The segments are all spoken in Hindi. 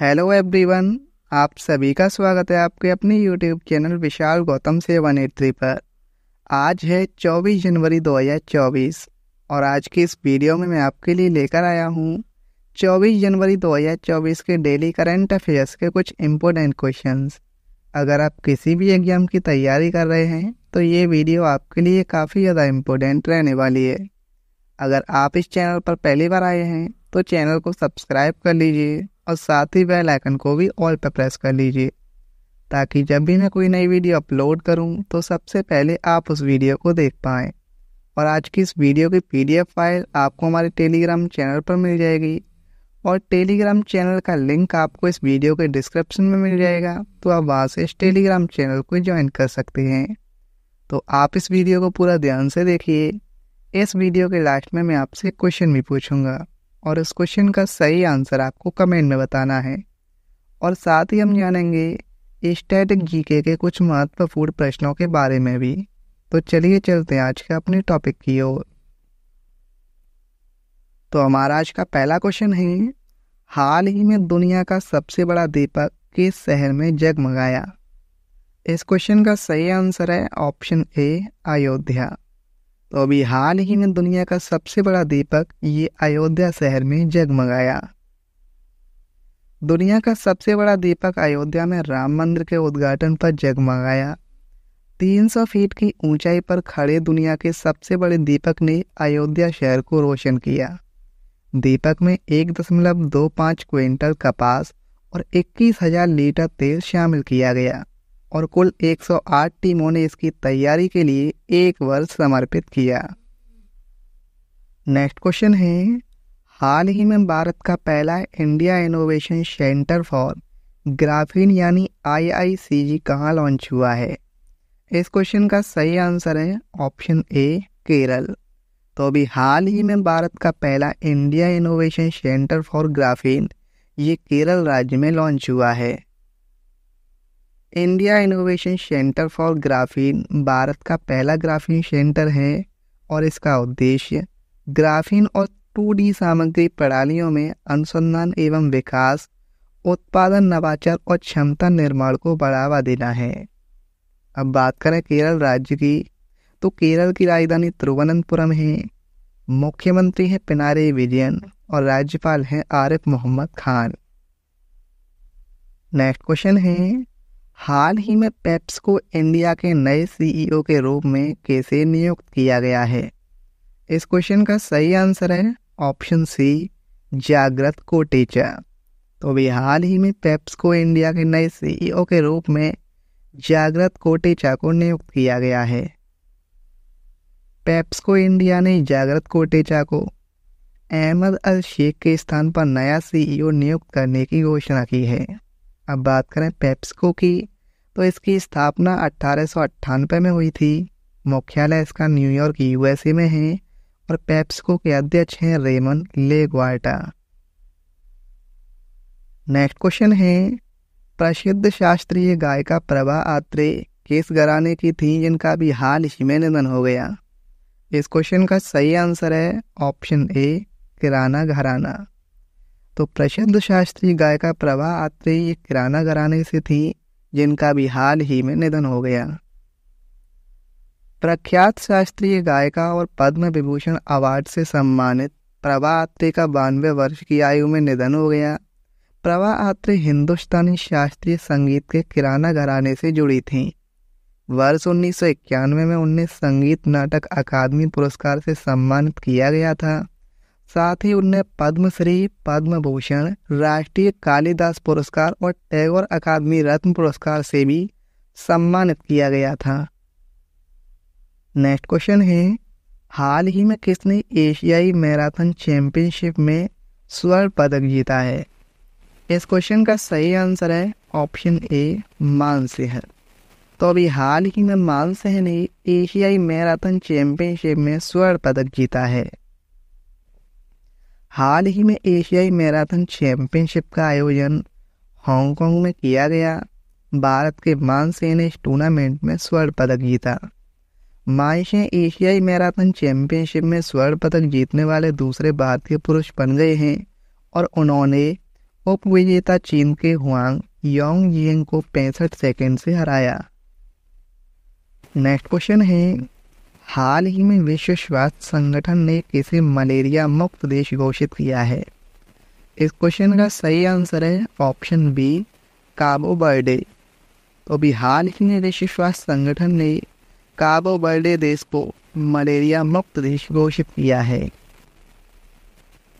हेलो एवरीवन आप सभी का स्वागत है आपके अपने यूट्यूब चैनल विशाल गौतम से वन एट थ्री पर आज है 24 जनवरी 2024 और आज की इस वीडियो में मैं आपके लिए लेकर आया हूँ 24 जनवरी 2024 के डेली करंट अफेयर्स के कुछ इम्पोर्टेंट क्वेश्चंस अगर आप किसी भी एग्ज़ाम की तैयारी कर रहे हैं तो ये वीडियो आपके लिए काफ़ी ज़्यादा इम्पोर्टेंट रहने वाली है अगर आप इस चैनल पर पहली बार आए हैं तो चैनल को सब्सक्राइब कर लीजिए और साथ ही बेल आइकन को भी ऑल पर प्रेस कर लीजिए ताकि जब भी मैं कोई नई वीडियो अपलोड करूं तो सबसे पहले आप उस वीडियो को देख पाएँ और आज की इस वीडियो की पीडीएफ फाइल आपको हमारे टेलीग्राम चैनल पर मिल जाएगी और टेलीग्राम चैनल का लिंक आपको इस वीडियो के डिस्क्रिप्शन में मिल जाएगा तो आप वहाँ से इस टेलीग्राम चैनल को ज्वाइन कर सकते हैं तो आप इस वीडियो को पूरा ध्यान से देखिए इस वीडियो के लास्ट में मैं आपसे क्वेश्चन भी पूछूंगा और इस क्वेश्चन का सही आंसर आपको कमेंट में बताना है और साथ ही हम जानेंगे स्टैटिक जीके के कुछ महत्वपूर्ण प्रश्नों के बारे में भी तो चलिए चलते हैं आज के अपने टॉपिक की ओर तो हमारा आज का पहला क्वेश्चन है हाल ही में दुनिया का सबसे बड़ा दीपक किस शहर में जगमगाया इस क्वेश्चन का सही आंसर है ऑप्शन ए अयोध्या तो अभी हाल ही में दुनिया का सबसे बड़ा दीपक ये अयोध्या शहर में जगमगाया दुनिया का सबसे बड़ा दीपक अयोध्या में राम मंदिर के उद्घाटन पर जगमगाया 300 फीट की ऊंचाई पर खड़े दुनिया के सबसे बड़े दीपक ने अयोध्या शहर को रोशन किया दीपक में एक दशमलव दो पाँच क्विंटल कपास और इक्कीस हजार लीटर तेल शामिल किया गया और कुल 108 टीमों ने इसकी तैयारी के लिए एक वर्ष समर्पित किया नेक्स्ट क्वेश्चन है हाल ही में भारत का पहला India innovation centre for graphene यानी आईआईसीजी कहाँ लॉन्च हुआ है इस क्वेश्चन का सही आंसर है ऑप्शन ए केरल तो अभी हाल ही में भारत का पहला India innovation centre for graphene ये केरल राज्य में लॉन्च हुआ है India innovation centre for graphene Bharat का पहला ग्राफीन सेंटर है और इसका उद्देश्य ग्राफीन और टू सामग्री प्रणालियों में अनुसंधान एवं विकास उत्पादन नवाचार और क्षमता निर्माण को बढ़ावा देना है अब बात करें केरल राज्य की तो केरल की राजधानी तिरुवनंतपुरम है मुख्यमंत्री हैं पिनारे विजयन और राज्यपाल हैं आरिफ मोहम्मद खान नेक्स्ट क्वेश्चन है हाल ही में पेप्स को इंडिया के नए सीईओ e के रूप में कैसे नियुक्त किया गया है इस क्वेश्चन का सही आंसर है ऑप्शन सी जागृत कोटेचा तो अभी हाल ही में पेप्स को इंडिया के नए सीईओ e के रूप में जागृत कोटेचा को नियुक्त किया गया है को इंडिया ने जागृत कोटेचा को अहमद अल शेख के स्थान पर नया सीईओ e नियुक्त करने की घोषणा की है अब बात करें पेप्सको की तो इसकी स्थापना अट्ठारह में हुई थी मुख्यालय इसका न्यूयॉर्क यूएसए में है और पेप्सको के अध्यक्ष हैं रेमन लेग्वाटा नेक्स्ट क्वेश्चन है प्रसिद्ध शास्त्रीय गायिका प्रभा आत्रे किस घराने की थी जिनका भी हाल ही में निधन हो गया इस क्वेश्चन का सही आंसर है ऑप्शन ए किराना घराना तो प्रसिद्ध शास्त्रीय गायिका प्रभा आत्री एक किराना घराने से थी जिनका भी हाल ही में निधन हो गया प्रख्यात शास्त्रीय गायिका और पद्म विभूषण अवार्ड से सम्मानित प्रभा आत्रे का बानवे वर्ष की आयु में निधन हो गया प्रभा आत्रे हिंदुस्तानी शास्त्रीय संगीत के किराना घराने से जुड़ी थीं वर्ष उन्नीस में उन्हें संगीत नाटक अकादमी पुरस्कार से सम्मानित किया गया था साथ ही उन्हें पद्मश्री पद्म भूषण राष्ट्रीय कालिदास पुरस्कार और टैगोर अकादमी रत्न पुरस्कार से भी सम्मानित किया गया था नेक्स्ट क्वेश्चन है हाल ही में किसने एशियाई मैराथन चैंपियनशिप में स्वर्ण पदक जीता है इस क्वेश्चन का सही आंसर है ऑप्शन ए मानसिंह तो अभी हाल ही में मानसिंह ने एशियाई मैराथन चैंपियनशिप में स्वर्ण पदक जीता है हाल ही में एशियाई मैराथन चैंपियनशिप का आयोजन हांगकांग में किया गया भारत के मानसे ने इस टूर्नामेंट में स्वर्ण पदक जीता माइश एशियाई मैराथन चैंपियनशिप में स्वर्ण पदक जीतने वाले दूसरे भारतीय पुरुष बन गए हैं और उन्होंने उप विजेता चीन के हुआंग योंग जियंग को पैंसठ सेकेंड से हराया नेक्स्ट क्वेश्चन है हाल ही में विश्व स्वास्थ्य संगठन ने किसे मलेरिया मुक्त देश घोषित किया है इस क्वेश्चन का सही आंसर है ऑप्शन बी काबो बर्डे तो हाल ही में विश्व स्वास्थ्य संगठन ने काबो बर्डे देश को मलेरिया मुक्त देश घोषित किया है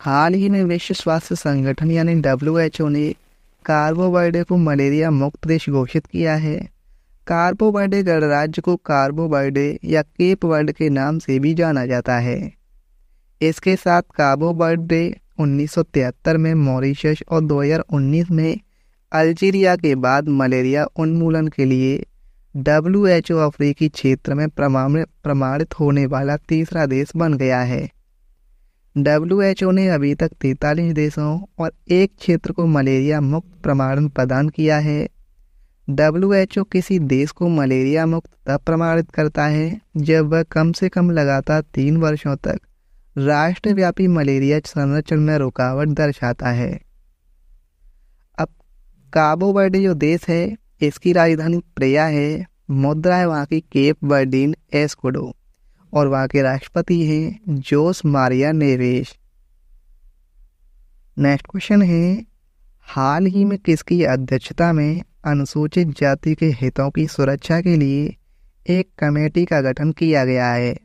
हाल ही में विश्व स्वास्थ्य संगठन यानी डब्ल्यू एच ओ ने काबो बर्डे को मलेरिया मुक्त देश घोषित किया है कार्बोवाइडे गणराज्य को कार्बोवाइडे या केप वर्ल्ड के नाम से भी जाना जाता है इसके साथ कार्बोवाइडे उन्नीस में मॉरिशस और 2019 में अल्जीरिया के बाद मलेरिया उन्मूलन के लिए डब्ल्यू एच ओ अफ्रीकी क्षेत्र में प्रमाणित होने वाला तीसरा देश बन गया है डब्ल्यू एच ओ ने अभी तक तैतालीस देशों और एक क्षेत्र को मलेरिया मुक्त प्रमाणन प्रदान किया है डब्ल्यू एच ओ किसी देश को मलेरिया मुक्त तब प्रमाणित करता है जब वह कम से कम लगातार तीन वर्षों तक राष्ट्रव्यापी मलेरिया संरक्षण में रुकावट दर्शाता है अब काबो वर्डे जो देश है इसकी राजधानी प्रेया है मुद्रा है वहाँ की केप वर्डीन एस्कोडो और वहाँ के राष्ट्रपति हैं Jose Maria Neves next question है हाल ही में किसकी अध्यक्षता में अनुसूचित जाति के हितों की सुरक्षा के लिए एक कमेटी का गठन किया गया है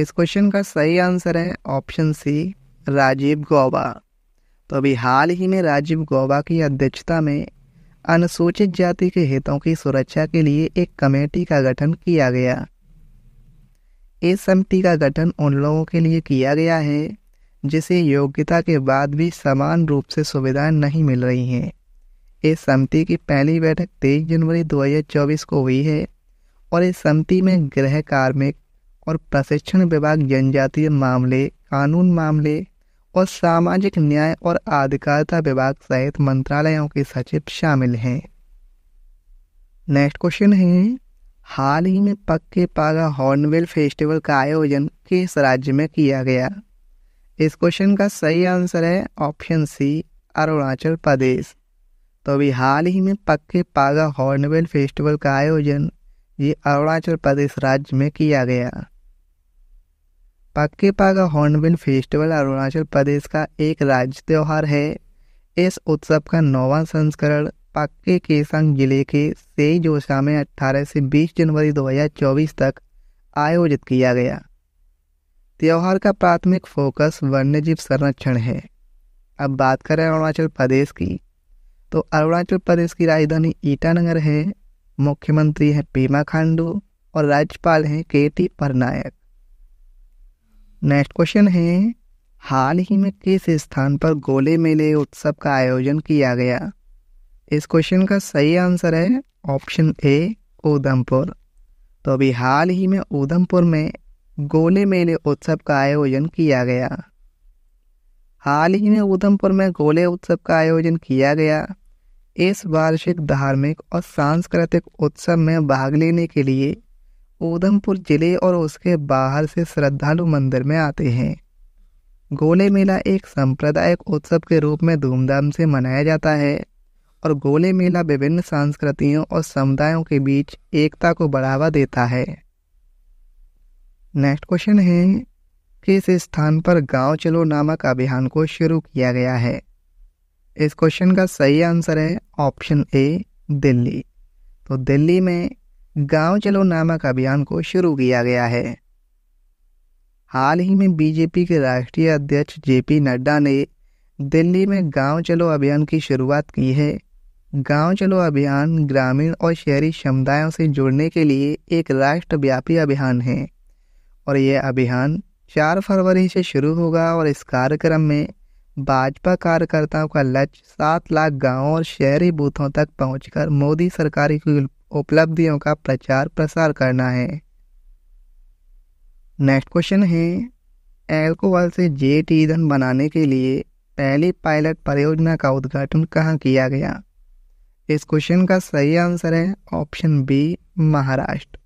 इस क्वेश्चन का सही आंसर है ऑप्शन सी राजीव गौबा तो अभी हाल ही में राजीव गौबा की अध्यक्षता में अनुसूचित जाति के हितों की सुरक्षा के लिए एक कमेटी का गठन किया गया इस समिति का गठन उन लोगों के लिए किया गया है जिसे योग्यता के बाद भी समान रूप से सुविधाएं नहीं मिल रही हैं इस समिति की पहली बैठक 23 जनवरी 2024 को हुई है और इस समिति में गृह कार्मिक और प्रशिक्षण विभाग जनजातीय मामले कानून मामले और सामाजिक न्याय और आधिकारिता विभाग सहित मंत्रालयों के सचिव शामिल हैं नेक्स्ट क्वेश्चन है हाल ही में पक्के पागा हॉर्नवेल फेस्टिवल का आयोजन किस राज्य में किया गया इस क्वेश्चन का सही आंसर है ऑप्शन सी अरुणाचल प्रदेश तो अभी हाल ही में पक्के पागा हॉर्नबिल फेस्टिवल का आयोजन ये अरुणाचल प्रदेश राज्य में किया गया पक्के पागा हॉर्नबिल फेस्टिवल अरुणाचल प्रदेश का एक राज्य त्यौहार है इस उत्सव का नौवा संस्करण पक्के केसंग जिले के सेई जोशा में 18 से 20 जनवरी 2024 तक आयोजित किया गया त्यौहार का प्राथमिक फोकस वन्यजीव संरक्षण है अब बात करें अरुणाचल प्रदेश की तो अरुणाचल प्रदेश की राजधानी ईटानगर है मुख्यमंत्री है पेमा खांडू और राज्यपाल हैं के टी परनायक नेक्स्ट क्वेश्चन है हाल ही में किस स्थान पर गोले मेले उत्सव का आयोजन किया गया इस क्वेश्चन का सही आंसर है ऑप्शन ए उधमपुर तो अभी हाल ही में उधमपुर में गोले मेले उत्सव का आयोजन किया गया हाल ही में उधमपुर में गोले उत्सव का आयोजन किया गया इस वार्षिक धार्मिक और सांस्कृतिक उत्सव में भाग लेने के लिए उधमपुर जिले और उसके बाहर से श्रद्धालु मंदिर में आते हैं गोले मेला एक सांप्रदायिक उत्सव के रूप में धूमधाम से मनाया जाता है और गोले मेला विभिन्न संस्कृतियों और समुदायों के बीच एकता को बढ़ावा देता है नेक्स्ट क्वेश्चन है किस स्थान पर गांव चलो नामक अभियान को शुरू किया गया है इस क्वेश्चन का सही आंसर है ऑप्शन ए दिल्ली तो दिल्ली में गांव चलो नामक अभियान को शुरू किया गया है हाल ही में बीजेपी के राष्ट्रीय अध्यक्ष जेपी नड्डा ने दिल्ली में गांव चलो अभियान की शुरुआत की है गांव चलो अभियान ग्रामीण और शहरी समुदायों से जुड़ने के लिए एक राष्ट्रव्यापी अभियान है और यह अभियान चार फरवरी से शुरू होगा और इस कार्यक्रम में भाजपा कार्यकर्ताओं का लक्ष्य सात लाख गांवों और शहरी बूथों तक पहुंचकर मोदी सरकार की उपलब्धियों का प्रचार प्रसार करना है नेक्स्ट क्वेश्चन है एल्कोहल से जेट ईंधन बनाने के लिए पहली पायलट परियोजना का उद्घाटन कहाँ किया गया इस क्वेश्चन का सही आंसर है ऑप्शन बी महाराष्ट्र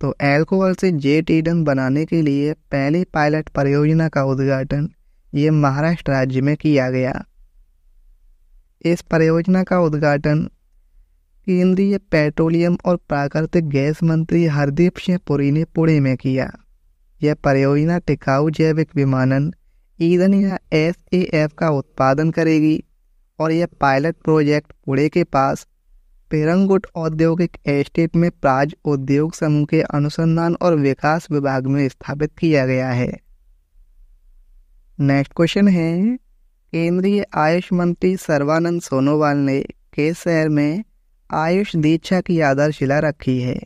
तो एल्कोहल से जेट ईडन बनाने के लिए पहली पायलट परियोजना का उद्घाटन ये महाराष्ट्र राज्य में किया गया इस परियोजना का उद्घाटन केंद्रीय पेट्रोलियम और प्राकृतिक गैस मंत्री हरदीप सिंह पुरी ने पुणे में किया यह परियोजना टिकाऊ जैविक विमानन ईंधन या एस का उत्पादन करेगी और यह पायलट प्रोजेक्ट पुणे के पास पेरंगुट औद्योगिक एस्टेट में प्राज उद्योग समूह के अनुसंधान और विकास विभाग में स्थापित किया गया है नेक्स्ट क्वेश्चन है केंद्रीय आयुष मंत्री सर्वानंद सोनोवाल ने के शहर में आयुष दीक्षा की आधारशिला रखी है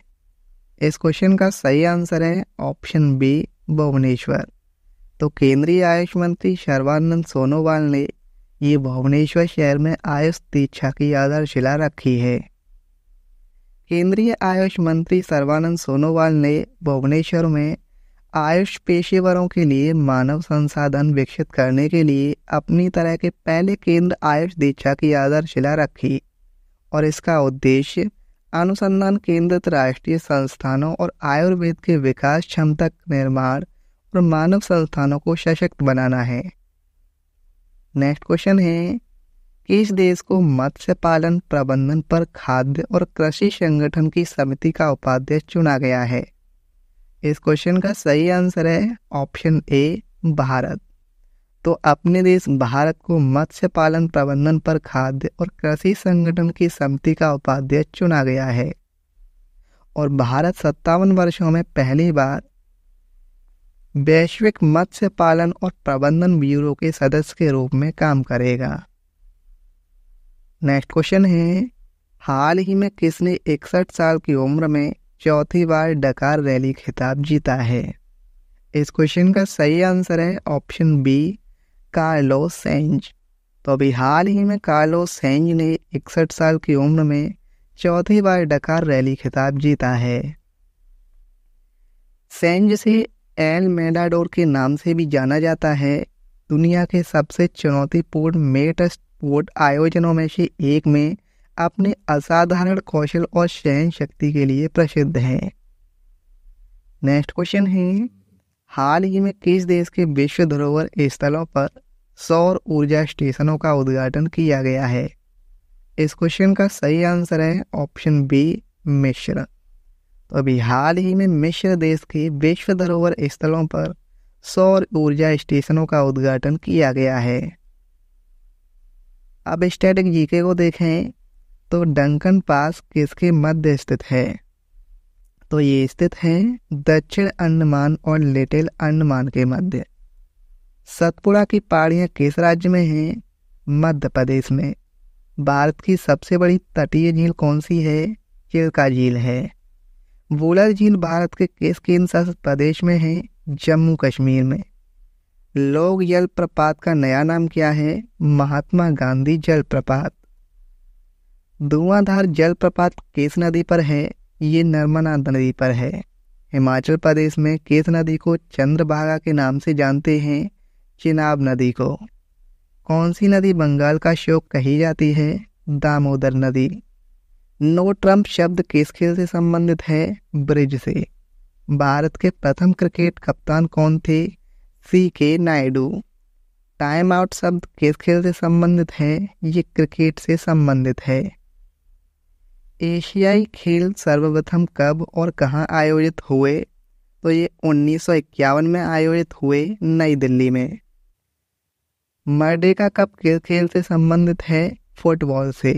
इस क्वेश्चन का सही आंसर है ऑप्शन बी भुवनेश्वर तो केंद्रीय आयुष मंत्री सर्वानंद सोनोवाल ने ये भुवनेश्वर शहर में आयुष दीक्षा की आधारशिला रखी है केंद्रीय आयुष मंत्री सर्वानंद सोनोवाल ने भुवनेश्वर में आयुष पेशेवरों के लिए मानव संसाधन विकसित करने के लिए अपनी तरह के पहले केंद्र आयुष दीक्षा की आधारशिला रखी और इसका उद्देश्य अनुसंधान केंद्रित राष्ट्रीय संस्थानों और आयुर्वेद के विकास क्षमता निर्माण और मानव संस्थानों को सशक्त बनाना है नेक्स्ट क्वेश्चन है इस देश को मत्स्य पालन प्रबंधन पर खाद्य और कृषि संगठन की समिति का उपाध्यक्ष चुना गया है इस क्वेश्चन का सही आंसर है ऑप्शन ए भारत तो अपने देश भारत को मत्स्य पालन प्रबंधन पर खाद्य और कृषि संगठन की समिति का उपाध्यक्ष चुना गया है और भारत सत्तावन वर्षों में पहली बार वैश्विक मत्स्य पालन और प्रबंधन ब्यूरो के सदस्य के रूप में काम करेगा नेक्स्ट क्वेश्चन है हाल ही में किसने इकसठ साल की उम्र में चौथी बार डकार रैली खिताब जीता है इस क्वेश्चन का सही आंसर है ऑप्शन बी कार्लो सेंज तो अभी हाल ही में कार्लो सेंज ने इकसठ साल की उम्र में चौथी बार डकार रैली खिताब जीता है सेंज से एल मेडाडोर के नाम से भी जाना जाता है दुनिया के सबसे चुनौतीपूर्ण मेटस्ट वोट आयोजनों में से एक में अपने असाधारण कौशल और सहन शक्ति के लिए प्रसिद्ध है नेक्स्ट क्वेश्चन है हाल ही में किस देश के विश्व धरोहर स्थलों पर सौर ऊर्जा स्टेशनों का उद्घाटन किया गया है इस क्वेश्चन का सही आंसर है ऑप्शन बी मिश्र तो अभी हाल ही में मिश्र देश के विश्व धरोहर स्थलों पर सौर ऊर्जा स्टेशनों का उद्घाटन किया गया है अब स्टैटिक जीके को देखें तो डंकन पास किसके मध्य स्थित है तो ये स्थित है दक्षिण अंडमान और लिटिल अंडमान के मध्य सतपुड़ा की पहाड़ियाँ किस राज्य में हैं मध्य प्रदेश में भारत की सबसे बड़ी तटीय झील कौन सी है चिल्का झील है वोलर झील भारत के किस केंद्र शासित प्रदेश में है जम्मू कश्मीर में लोग जलप्रपात का नया नाम क्या है महात्मा गांधी जलप्रपात धुआंधार जलप्रपात केस नदी पर है ये नर्मदा नदी पर है हिमाचल प्रदेश में केस नदी को चंद्रभागा के नाम से जानते हैं चिनाब नदी को कौन सी नदी बंगाल का शोक कही जाती है दामोदर नदी नो ट्रंप शब्द किस खेल से संबंधित है ब्रिज से भारत के प्रथम क्रिकेट कप्तान कौन थे सी के नायडू टाइम आउट शब्द किस खेल से संबंधित है ये क्रिकेट से संबंधित है एशियाई खेल सर्वप्रथम कब और कहाँ आयोजित हुए तो ये 1951 में आयोजित हुए नई दिल्ली में मर्डेका कप किस खेल से संबंधित है फुटबॉल से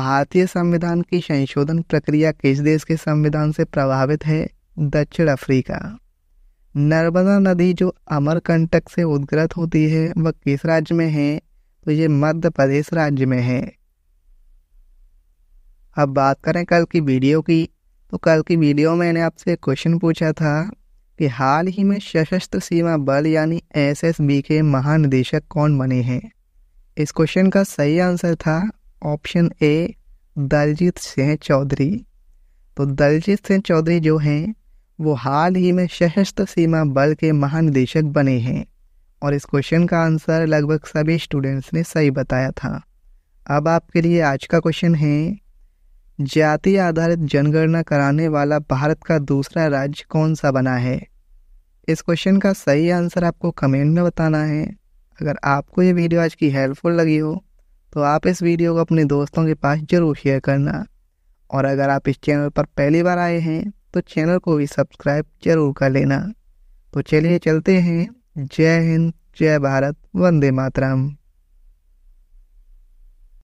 भारतीय संविधान की संशोधन प्रक्रिया किस देश के संविधान से प्रभावित है दक्षिण अफ्रीका नर्मदा नदी जो अमरकंटक से उद्गृत होती है वह किस राज्य में है तो ये मध्य प्रदेश राज्य में है अब बात करें कल की वीडियो की तो कल की वीडियो में मैंने आपसे क्वेश्चन पूछा था कि हाल ही में सशस्त्र सीमा बल यानी एसएसबी के महानिदेशक कौन बने हैं इस क्वेश्चन का सही आंसर था ऑप्शन ए दलजीत सिंह चौधरी तो दलजीत सिंह चौधरी जो हैं वो हाल ही में सशस्त्र सीमा बल के महानिदेशक बने हैं और इस क्वेश्चन का आंसर लगभग सभी स्टूडेंट्स ने सही बताया था अब आपके लिए आज का क्वेश्चन है जाति आधारित जनगणना कराने वाला भारत का दूसरा राज्य कौन सा बना है इस क्वेश्चन का सही आंसर आपको कमेंट में बताना है अगर आपको ये वीडियो आज की हेल्पफुल लगी हो तो आप इस वीडियो को अपने दोस्तों के पास ज़रूर शेयर करना और अगर आप इस चैनल पर पहली बार आए हैं तो चैनल को भी सब्सक्राइब जरूर कर लेना तो चलिए चलते हैं जय हिंद जय भारत वंदे मातरम